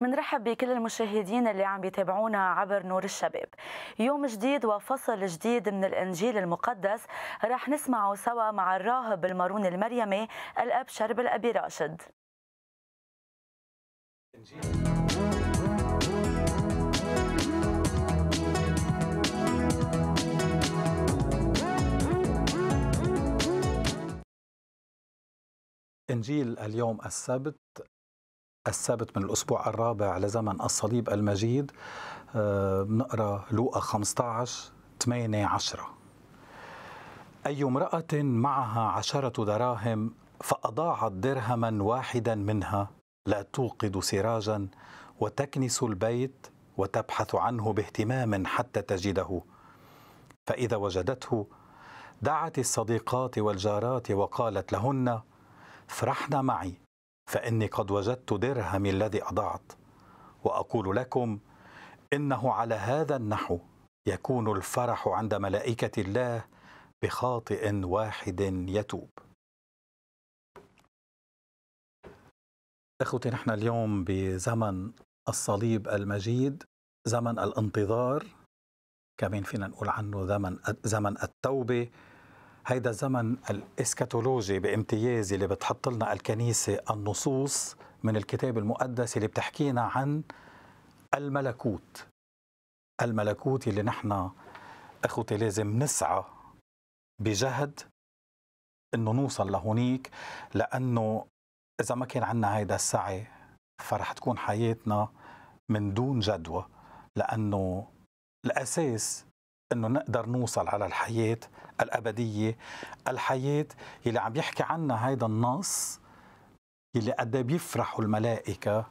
منرحب بكل المشاهدين اللي عم بيتابعونا عبر نور الشباب يوم جديد وفصل جديد من الإنجيل المقدس رح نسمعه سوا مع الراهب المارون المريمي الأب شرب الأبي راشد إنجيل اليوم السبت السبت من الأسبوع الرابع لزمن الصليب المجيد بنقرا آه، لوقا 15 8 10 أي امرأة معها عشرة دراهم فأضاعت درهما واحدا منها لا توقد سراجا وتكنس البيت وتبحث عنه باهتمام حتى تجده فإذا وجدته دعت الصديقات والجارات وقالت لهن فرحنا معي فاني قد وجدت درهمي الذي اضعت واقول لكم انه على هذا النحو يكون الفرح عند ملائكه الله بخاطئ واحد يتوب اخوتي نحن اليوم بزمن الصليب المجيد زمن الانتظار كمان فينا نقول عنه زمن زمن التوبه هيدا الزمن الاسكاتولوجي بامتياز اللي بتحط لنا الكنيسة النصوص من الكتاب المقدس اللي بتحكينا عن الملكوت الملكوت اللي نحن اخوتي لازم نسعى بجهد انه نوصل لهونيك لانه اذا ما كان عندنا هيدا السعي فرح تكون حياتنا من دون جدوى لانه الاساس انه نقدر نوصل على الحياه الابديه الحياه اللي عم يحكي عنها هيدا النص اللي قد إيه بيفرحوا الملائكه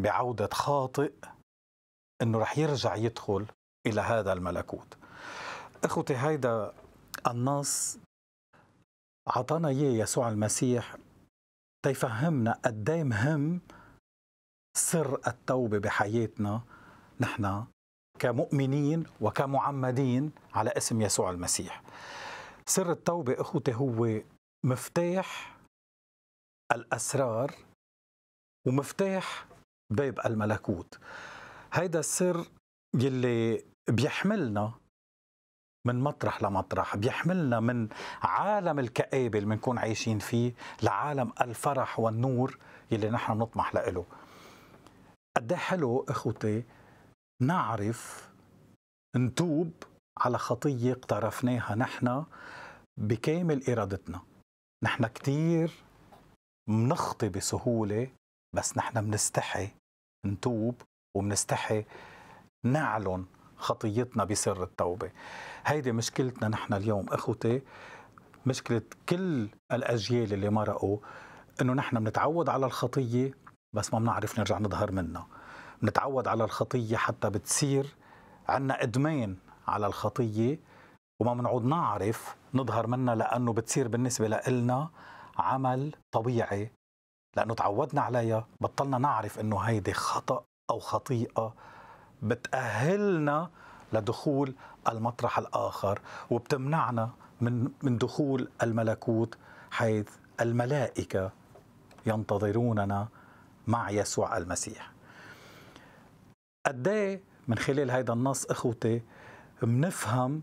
بعوده خاطئ انه رح يرجع يدخل الى هذا الملكوت اخوتي هيدا النص عطانا اياه يسوع المسيح تيفهمنا قد إيه مهم سر التوبه بحياتنا نحن كمؤمنين وكمعمدين على اسم يسوع المسيح سر التوبة إخوتي هو مفتاح الأسرار ومفتاح باب الملكوت هيدا السر يلي بيحملنا من مطرح لمطرح بيحملنا من عالم الكآبة اللي بنكون عايشين فيه لعالم الفرح والنور يلي نحن بنطمح له قد إيه حلو اخوتي نعرف نتوب على خطية اقترفناها نحن بكامل إرادتنا نحن كتير منخطي بسهولة بس نحن منستحي نتوب ومنستحي نعلن خطيتنا بسر التوبة هيدي مشكلتنا نحن اليوم أخوتي مشكلة كل الأجيال اللي مرقوا أنه نحن بنتعود على الخطية بس ما بنعرف نرجع نظهر منها بنتعود على الخطية حتى بتصير عنا إدمان على الخطية وما بنعود نعرف نظهر منها لأنه بتصير بالنسبة لإلنا عمل طبيعي لأنه تعودنا عليها بطلنا نعرف أنه هيدي خطأ أو خطيئة بتأهلنا لدخول المطرح الآخر وبتمنعنا من من دخول الملكوت حيث الملائكة ينتظروننا مع يسوع المسيح قد إيه من خلال هيدا النص اخوتي بنفهم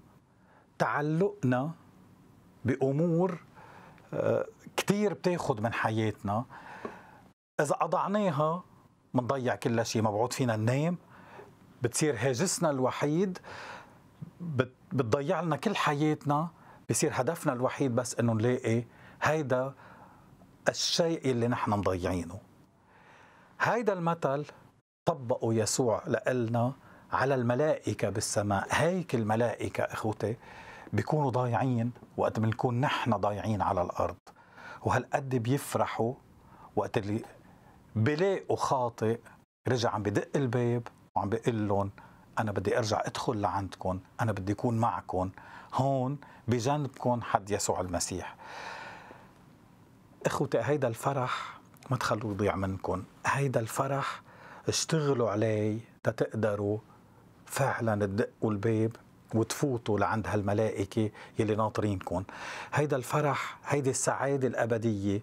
تعلقنا بامور آه، كتير بتاخد من حياتنا اذا اضعناها بنضيع كل شيء بعود فينا ننام بتصير هاجسنا الوحيد بتضيع لنا كل حياتنا بصير هدفنا الوحيد بس انه نلاقي هيدا الشيء اللي نحن مضيعينه هيدا المثل طبقوا يسوع لنا على الملائكة بالسماء هيك الملائكة إخوتي بيكونوا ضايعين وقت بنكون نحن ضايعين على الأرض وهالقد بيفرحوا وقت اللي بلاقوا خاطئ رجع عم بدق الباب وعم بيقول لهم أنا بدي أرجع أدخل لعندكم أنا بدي أكون معكم هون بجنبكم حد يسوع المسيح إخوتي هيدا الفرح ما تخلوه يضيع منكم هيدا الفرح اشتغلوا عليه تتقدروا فعلا تدقوا الباب وتفوتوا لعند هالملائكة يلي ناطرينكم هيدا الفرح هيدي السعادة الأبدية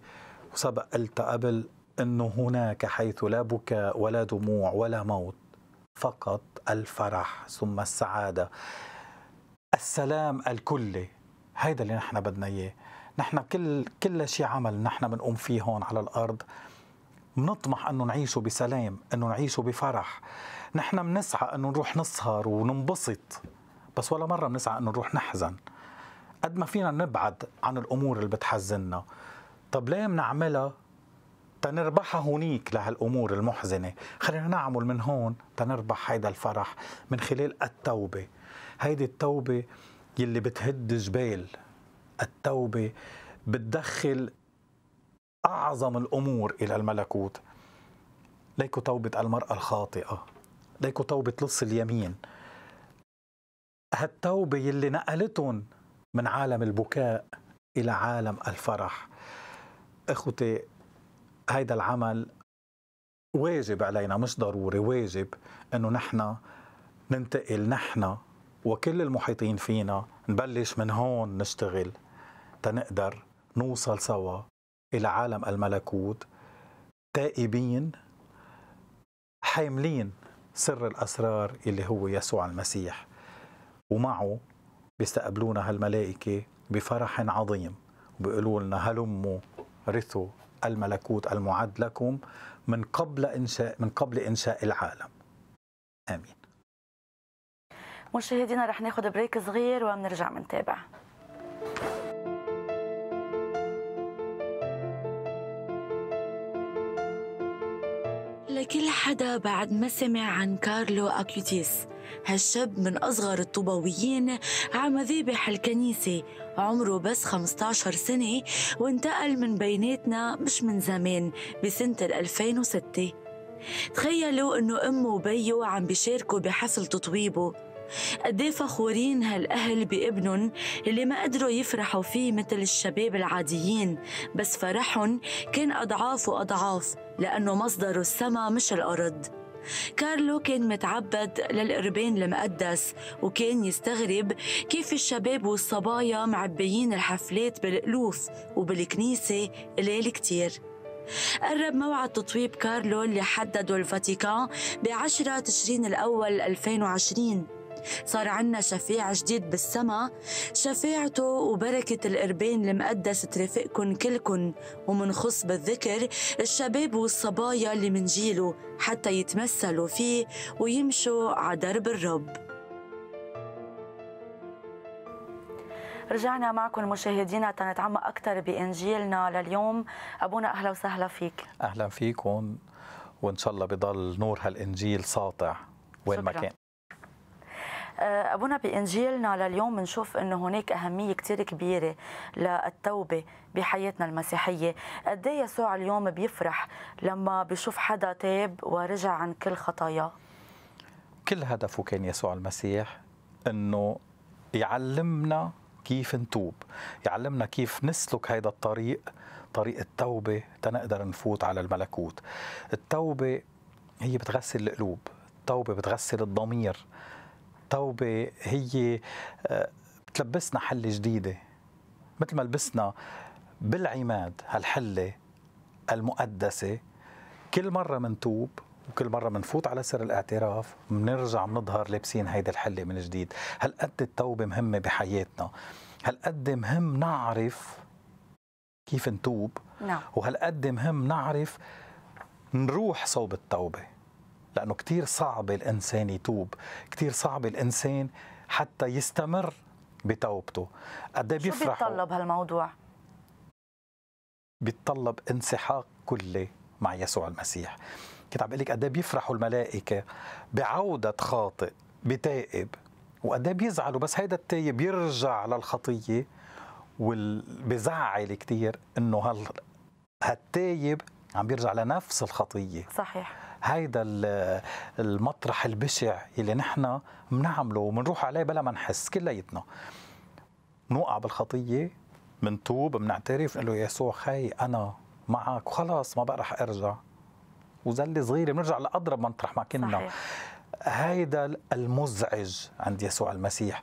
وسبق قلت قبل أنه هناك حيث لا بكاء ولا دموع ولا موت فقط الفرح ثم السعادة السلام الكلي هيدا اللي نحن بدنا إياه نحن كل كل شيء عمل نحن بنقوم فيه هون على الأرض بنطمح انه نعيشه بسلام انه نعيشه بفرح نحن بنسعى انه نروح نسهر وننبسط بس ولا مره بنسعى انه نروح نحزن قد ما فينا نبعد عن الامور اللي بتحزننا طب ليه بنعملها تنربحها هونيك لهالامور المحزنه خلينا نعمل من هون تنربح هيدا الفرح من خلال التوبه هيدي التوبه يلي بتهد جبال التوبه بتدخل أعظم الأمور إلى الملكوت ليكو توبة المرأة الخاطئة ليكو توبة لص اليمين هالتوبة اللي نقلتهم من عالم البكاء إلى عالم الفرح إخوتي هيدا العمل واجب علينا مش ضروري واجب انه نحن ننتقل نحن وكل المحيطين فينا نبلش من هون نشتغل تنقدر نوصل سوا إلى عالم الملكوت تائبين حاملين سر الأسرار اللي هو يسوع المسيح ومعه بيستقبلونا هالملائكة بفرح عظيم وبيقولوا لنا هلموا رثوا الملكوت المعد لكم من قبل إنشاء من قبل إنشاء العالم آمين مشاهدينا رح ناخد بريك صغير وبنرجع منتابع لكل حدا بعد ما سمع عن كارلو أكيوتيس هالشاب من أصغر الطوبويين على مذابح الكنيسة عمره بس 15 سنة وانتقل من بيناتنا مش من زمان بسنة 2006 تخيلوا انه امه وبيه عم بيشاركوا بحفل تطويبه قديه فخورين هالأهل بابنهم اللي ما قدروا يفرحوا فيه مثل الشباب العاديين بس فرحهم كان أضعاف وأضعاف لأنه مصدره السما مش الأرض كارلو كان متعبد للقربان المقدس وكان يستغرب كيف الشباب والصبايا معبيين الحفلات بالألوف وبالكنيسة ليل كتير قرب موعد تطويب كارلو اللي حدده الفاتيكان ب 10 تشرين الأول 2020 صار عنا شفيع جديد بالسما شفيعته وبركة القربين المقدس ترافقكن كلكن ومنخص بالذكر الشباب والصبايا اللي من جيله حتى يتمثلوا فيه ويمشوا على درب الرب رجعنا معكم مشاهدينا تنتعمق أكثر بإنجيلنا لليوم أبونا أهلا وسهلا فيك أهلا فيكم وإن شاء الله بضل نور هالإنجيل ساطع وين ما كان آه، ابونا بانجيلنا لليوم بنشوف انه هناك اهميه كثير كبيره للتوبه بحياتنا المسيحيه قد إيه يسوع اليوم بيفرح لما بيشوف حدا تاب ورجع عن كل خطاياه كل هدفه كان يسوع المسيح انه يعلمنا كيف نتوب يعلمنا كيف نسلك هذا الطريق طريق التوبة تنقدر نفوت على الملكوت التوبة هي بتغسل القلوب التوبة بتغسل الضمير التوبة هي بتلبسنا آه، حلة جديدة مثل ما لبسنا بالعماد هالحلة المقدسة كل مرة منتوب وكل مرة منفوت على سر الاعتراف منرجع بنظهر لابسين هيدي الحلة من جديد هل قد التوبة مهمة بحياتنا هل قد مهم نعرف كيف نتوب نعم. وهل قد مهم نعرف نروح صوب التوبه لأنه كتير صعب الإنسان يتوب كتير صعب الإنسان حتى يستمر بتوبته قد بيفرح إيه شو بيتطلب هالموضوع؟ بيتطلب انسحاق كلي مع يسوع المسيح كنت عم بقول لك قد إيه بيفرحوا الملائكه بعوده خاطئ بتائب وقد إيه بيزعلوا بس هيدا التايب بيرجع للخطيه وبزعل كثير انه هال هالتايب عم بيرجع لنفس الخطيه صحيح هيدا المطرح البشع اللي نحن بنعمله وبنروح عليه بلا ما نحس كليتنا بنوقع بالخطيه بنتوب بنعترف بنقول له يسوع خي انا معك وخلاص ما بقى رح ارجع وزله صغيره بنرجع لاضرب مطرح ما كنا هيدا المزعج عند يسوع المسيح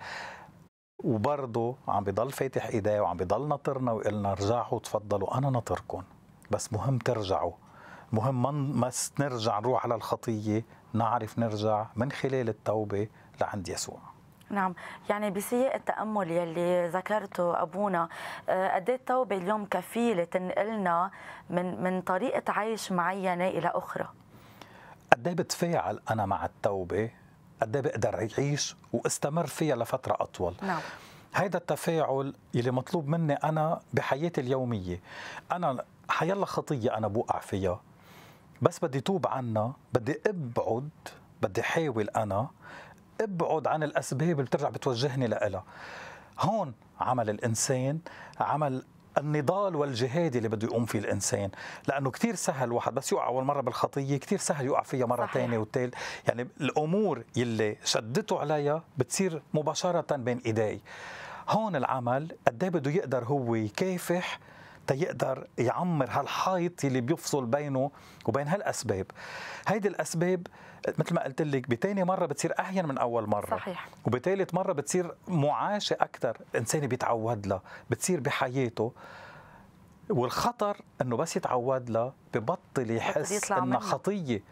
وبرضه عم بضل فاتح ايديه وعم بضل ناطرنا وقلنا ارجعوا تفضلوا انا ناطركم بس مهم ترجعوا مهم ما نرجع نروح على الخطية نعرف نرجع من خلال التوبة لعند يسوع نعم يعني بسياق التأمل يلي ذكرته أبونا آه، قد إيه التوبة اليوم كفيلة تنقلنا من من طريقة عيش معينة إلى أخرى قد إيه بتفاعل أنا مع التوبة قد إيه بقدر أعيش واستمر فيها لفترة أطول نعم هيدا التفاعل يلي مطلوب مني أنا بحياتي اليومية أنا حيلا خطية أنا بوقع فيها بس بدي توب عنا بدي ابعد بدي حاول انا ابعد عن الاسباب اللي بترجع بتوجهني لها هون عمل الانسان عمل النضال والجهاد اللي بده يقوم فيه الانسان لانه كثير سهل واحد بس يقع اول مره بالخطيه كثير سهل يقع فيها مره ثانيه والتالت يعني الامور يلي شدته عليها بتصير مباشره بين ايدي هون العمل قد إيه بده يقدر هو يكافح تيقدر يعمر هالحائط اللي بيفصل بينه وبين هالاسباب هيدي الاسباب مثل ما قلت لك بتاني مره بتصير أحيان من اول مره صحيح وبتالت مره بتصير معاشه اكثر الانسان بيتعود لها بتصير بحياته والخطر انه بس يتعود لها ببطل يحس انها خطيه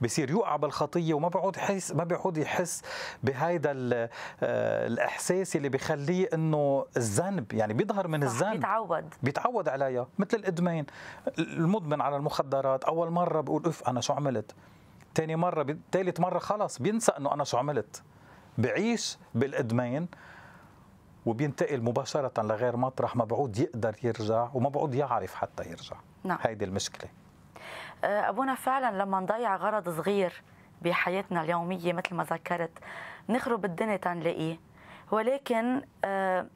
بصير يوقع بالخطيه وما بيعود يحس ما بيعود يحس بهيدا آه، الاحساس اللي بخليه انه الذنب يعني بيظهر من الذنب بيتعود بيتعود عليها مثل الادمان المدمن على المخدرات اول مره بقول اف انا شو عملت ثاني مره ثالث مره خلص بينسى انه انا شو عملت بعيش بالادمان وبينتقل مباشرة لغير مطرح ما بعود يقدر يرجع وما بعود يعرف حتى يرجع نعم. هيدي المشكلة آه، ابونا فعلا لما نضيع غرض صغير بحياتنا اليوميه مثل ما ذكرت نخرب الدنيا تنلاقيه ولكن آه،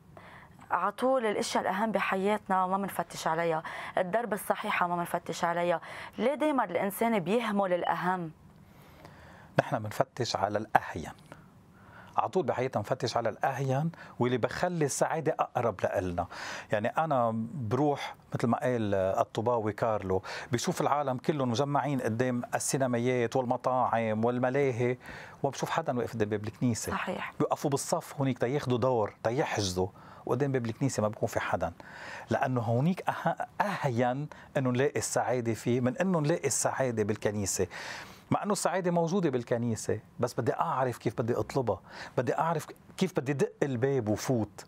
على طول الاشياء الاهم بحياتنا ما بنفتش عليها، الدرب الصحيحه ما بنفتش عليها، ليه دائما الانسان بيهمل الاهم؟ نحن بنفتش على الاحيا على طول بحياتنا نفتش على الاهين واللي بخلي السعاده اقرب لنا يعني انا بروح مثل ما قال الطباوي كارلو بشوف العالم كلهم مجمعين قدام السينمايات والمطاعم والملاهي وبشوف حدا واقف قدام باب الكنيسه صحيح بيوقفوا بالصف هونيك تياخذوا دور تيحجزوا وقدام باب الكنيسه ما بكون في حدا لانه هونيك أه-، اهين انه نلاقي السعاده فيه من انه نلاقي السعاده بالكنيسه مع انه السعاده موجوده بالكنيسه بس بدي اعرف كيف بدي اطلبها بدي اعرف كيف بدي دق الباب وفوت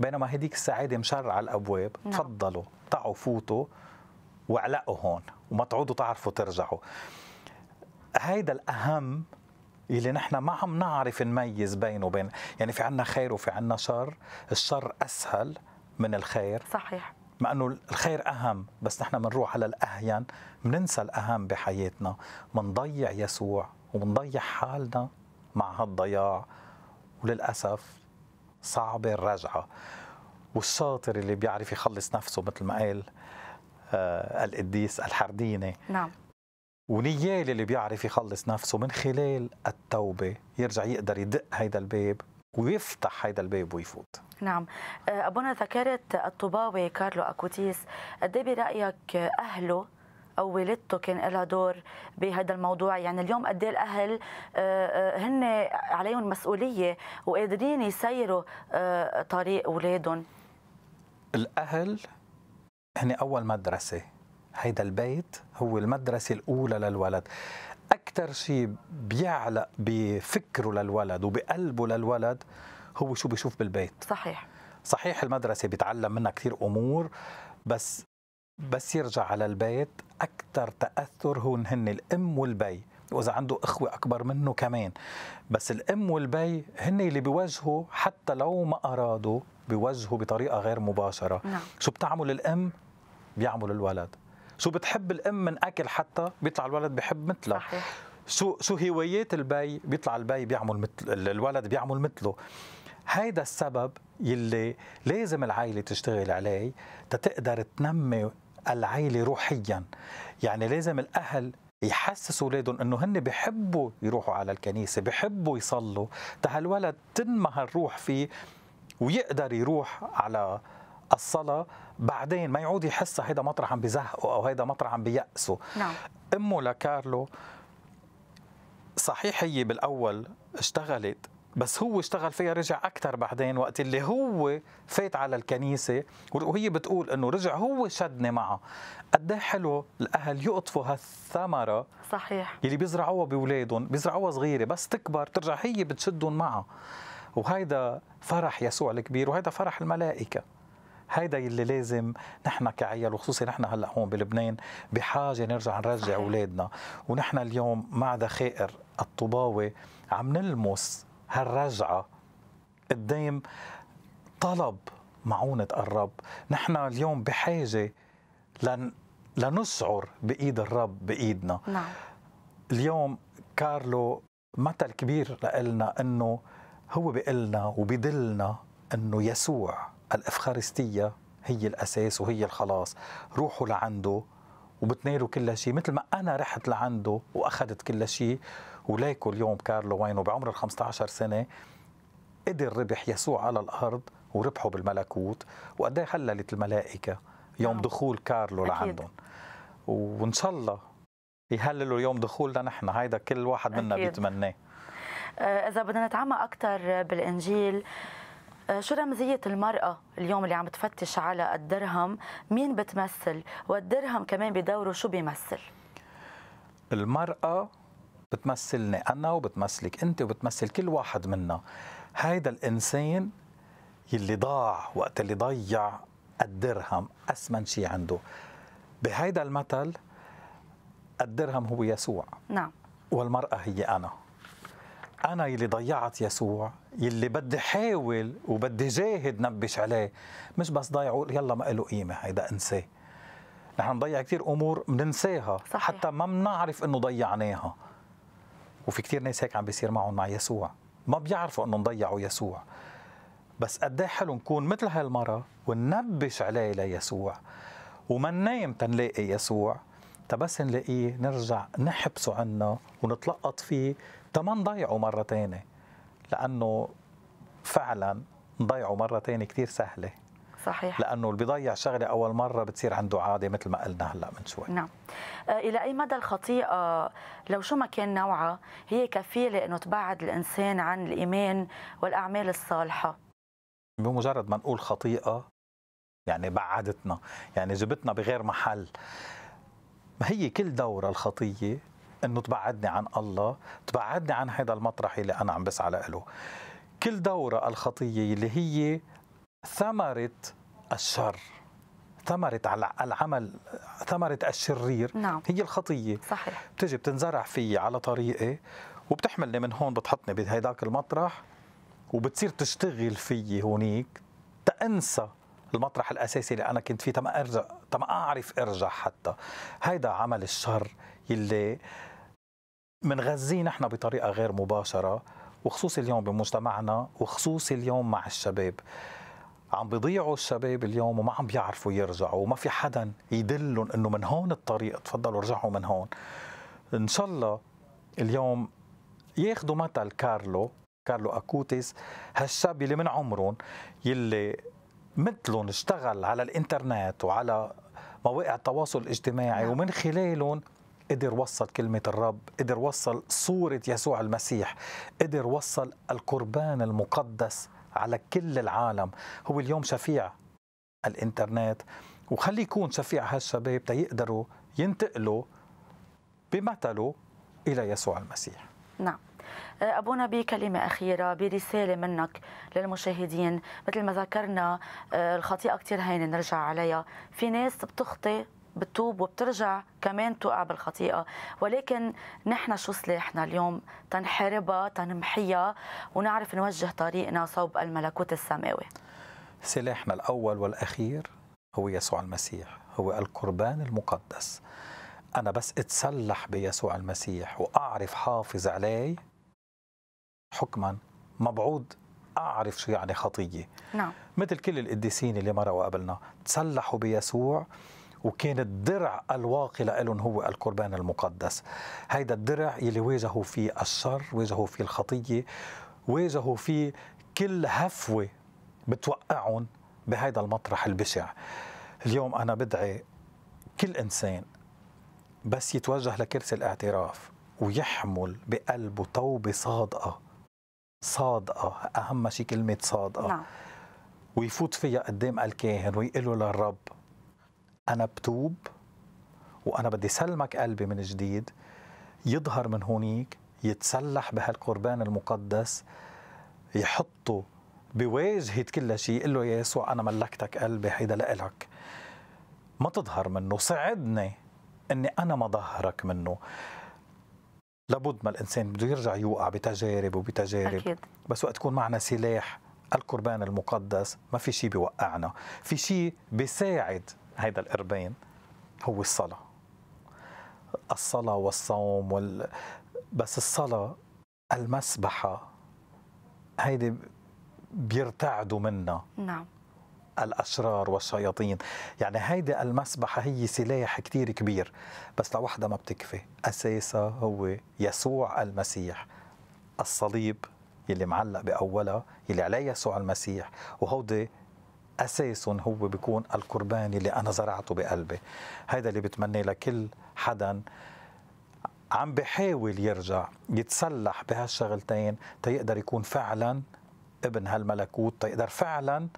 بينما هديك السعاده مشرعه على الابواب نعم. تفضلوا تعوا فوتوا وعلقوا هون وما تعودوا تعرفوا ترجعوا هيدا الاهم اللي نحن ما عم نعرف نميز بينه وبين يعني في عنا خير وفي عنا شر الشر اسهل من الخير صحيح مع انه الخير اهم بس نحن بنروح على الاهين بننسى الاهم بحياتنا بنضيع يسوع وبنضيع حالنا مع هالضياع وللاسف صعبه الرجعه والشاطر اللي بيعرف يخلص نفسه مثل ما قال آه القديس الحرديني نعم ونيال اللي بيعرف يخلص نفسه من خلال التوبة يرجع يقدر يدق هيدا الباب ويفتح هيدا الباب ويفوت نعم آه، ابونا ذكرت الطباوي كارلو اكوتيس قد إيه برايك اهله او والدته كان لها دور بهذا الموضوع يعني اليوم قد إيه الاهل آه، آه، هن عليهم مسؤوليه وقادرين يسيروا طريق اولادهم الاهل هن اول مدرسه هيدا البيت هو المدرسه الاولى للولد اكثر شيء بيعلق بفكره للولد وبقلبه للولد هو شو بيشوف بالبيت صحيح صحيح المدرسه بيتعلم منها كثير امور بس بس يرجع على البيت اكثر تاثر هون هن الام والبي واذا عنده اخوه اكبر منه كمان بس الام والبي هن اللي بيواجهوا حتى لو ما ارادوا بيواجهوا بطريقه غير مباشره نعم. شو بتعمل الام بيعمل الولد شو بتحب الام من اكل حتى بيطلع الولد بحب مثله صحيح. شو شو هوايات البي بيطلع البي بيعمل مثل الولد بيعمل مثله هيدا السبب يلي لازم العائله تشتغل عليه تتقدر تنمي العائله روحيا يعني لازم الاهل يحسس اولادهم انه هن بحبوا يروحوا على الكنيسه بحبوا يصلوا تهالولد تنمى هالروح فيه ويقدر يروح على الصلاة بعدين ما يعود يحسها هيدا مطرح عم بزهقه أو هيدا مطرح عم بيأسه نعم. أمه لكارلو صحيح هي بالأول اشتغلت بس هو اشتغل فيها رجع اكثر بعدين وقت اللي هو فات على الكنيسه وهي بتقول انه رجع هو شدني معه قد إيه حلو الاهل يقطفوا هالثمره صحيح يلي بيزرعوها باولادهم بيزرعوها صغيره بس تكبر ترجع هي بتشدهم معها وهيدا فرح يسوع الكبير وهيدا فرح الملائكه هيدا اللي لازم نحن كعيال وخصوصي نحن هلا هون بلبنان بحاجه نرجع نرجع اولادنا ونحن اليوم مع ذخائر الطوباوه عم نلمس هالرجعه قدام طلب معونة الرب نحن اليوم بحاجة لن لنشعر بإيد الرب بإيدنا نعم. اليوم كارلو مثل كبير لنا أنه هو بيقلنا وبيدلنا أنه يسوع الإفخارستية هي الأساس وهي الخلاص روحوا لعنده وبتنالوا كل شيء مثل ما أنا رحت لعنده وأخذت كل شيء وليكو اليوم كارلو وينو بعمر ال 15 سنة قدر ربح يسوع على الأرض وربحه بالملكوت وقد هللت إيه الملائكة يوم نعم. دخول كارلو لعندهم وإن شاء الله يهللوا يوم دخولنا نحن هيدا كل واحد منا بيتمناه آه، إذا بدنا نتعمق أكثر بالإنجيل شو رمزية المرأة اليوم اللي عم تفتش على الدرهم مين بتمثل والدرهم كمان بدوره شو بيمثل المرأة بتمثلني أنا وبتمثلك أنت وبتمثل كل واحد منا هيدا الإنسان يلي ضاع وقت اللي ضيع الدرهم أثمن شيء عنده بهيدا المثل الدرهم هو يسوع نعم والمرأة هي أنا انا يلي ضيعت يسوع يلي بدي حاول وبدي جاهد نبش عليه مش بس ضايع اقول يلا ما له قيمه هيدا انساه نحن نضيع كثير امور بننساها حتى ما بنعرف انه ضيعناها وفي كثير ناس هيك عم بيصير معهم مع يسوع ما بيعرفوا انه ضيعوا يسوع بس قد إيه حلو نكون مثل هالمره وننبش عليه ليسوع وما ننام تنلاقي يسوع تبس نلاقيه نرجع نحبسه عنا ونتلقط فيه ما نضيعه مرة تانية لأنه فعلا نضيعه مرة تانية كتير سهلة صحيح لانه اللي بيضيع شغله اول مره بتصير عنده عاده مثل ما قلنا هلا من شوي نعم آه، الى اي مدى الخطيئه لو شو ما كان نوعها هي كفيله انه تبعد الانسان عن الايمان والاعمال الصالحه بمجرد ما نقول خطيئه يعني بعدتنا يعني جبتنا بغير محل ما هي كل دوره الخطيه انه تبعدني عن الله تبعدني عن هذا المطرح اللي انا عم بسعى له كل دورة الخطية اللي هي ثمرة الشر ثمرة على العمل ثمرة الشرير نعم. هي الخطية صحيح بتجي بتنزرع فيي على طريقي وبتحملني من هون بتحطني بهيداك المطرح وبتصير تشتغل فيي هونيك تأنسى المطرح الاساسي اللي انا كنت فيه تما ارجع تما اعرف ارجع حتى هيدا عمل الشر يلي منغذيه نحن بطريقه غير مباشره وخصوصي اليوم بمجتمعنا وخصوصي اليوم مع الشباب عم بيضيعوا الشباب اليوم وما عم بيعرفوا يرجعوا وما في حدا يدلهم انه من هون الطريق تفضلوا ارجعوا من هون ان شاء الله اليوم ياخذوا مثل كارلو كارلو اكوتيس هالشاب اللي من عمرهم يلي مثلهم اشتغل على الانترنت وعلى مواقع التواصل الاجتماعي نعم. ومن خلالهم قدر وصل كلمة الرب قدر وصل صورة يسوع المسيح قدر وصل القربان المقدس على كل العالم هو اليوم شفيع الانترنت وخلي يكون شفيع هالشباب تيقدروا ينتقلوا بمثله إلى يسوع المسيح نعم أه، أبونا بكلمة أخيرة برسالة منك للمشاهدين مثل ما ذكرنا أه، الخطيئة كتير هينة نرجع عليها في ناس بتخطئ بتوب وبترجع كمان تقع بالخطيئة ولكن نحن شو سلاحنا اليوم تنحاربها تنمحيها ونعرف نوجه طريقنا صوب الملكوت السماوي سلاحنا الأول والأخير هو يسوع المسيح هو القربان المقدس أنا بس أتسلح بيسوع المسيح وأعرف حافظ عليه حكما مبعوض أعرف شو يعني خطية نعم. مثل كل القديسين اللي مروا قبلنا تسلحوا بيسوع وكان الدرع الواقي لهم هو القربان المقدس هيدا الدرع يلي واجهوا فيه الشر واجهوا فيه الخطية واجهوا فيه كل هفوة بتوقعهم بهيدا المطرح البشع اليوم أنا بدعي كل إنسان بس يتوجه لكرسي الاعتراف ويحمل بقلبه توبة صادقة صادقة أهم شيء كلمة صادقة نعم. ويفوت فيها قدام الكاهن ويقول له للرب انا بتوب وانا بدي سلمك قلبي من جديد يظهر من هونيك يتسلح بهالقربان المقدس يحطه بواجهة كل شيء يقول له يا يسوع أنا ملكتك قلبي هيدا لإلك ما تظهر منه ساعدني أني أنا ما ظهرك منه لابد ما الإنسان بده يرجع يوقع بتجارب وبتجارب أكيد. بس وقت تكون معنا سلاح القربان المقدس ما في شيء بيوقعنا في شيء بيساعد هيدا القربين هو الصلاة الصلاة والصوم وال... بس الصلاة المسبحة هيدي بيرتعدوا منا نعم الأشرار والشياطين يعني هيدي المسبحة هي سلاح كتير كبير بس لوحدها ما بتكفي أساسها هو يسوع المسيح الصليب يلي معلق بأولها يلي عليه يسوع المسيح وهودي أساس هو بيكون القربان اللي أنا زرعته بقلبي هذا اللي بتمنيه لكل حدا عم بحاول يرجع يتصلح بهالشغلتين تيقدر يكون فعلا ابن هالملكوت تيقدر فعلا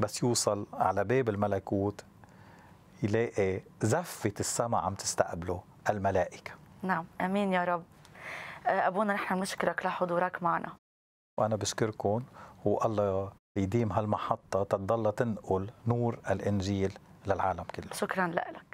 بس يوصل على باب الملكوت يلاقي زفة السماء عم تستقبله الملائكة نعم أمين يا رب آه، أبونا نحن بنشكرك لحضورك معنا وأنا بشكركم والله يديم هالمحطة تضل تنقل نور الإنجيل للعالم كله شكرا لك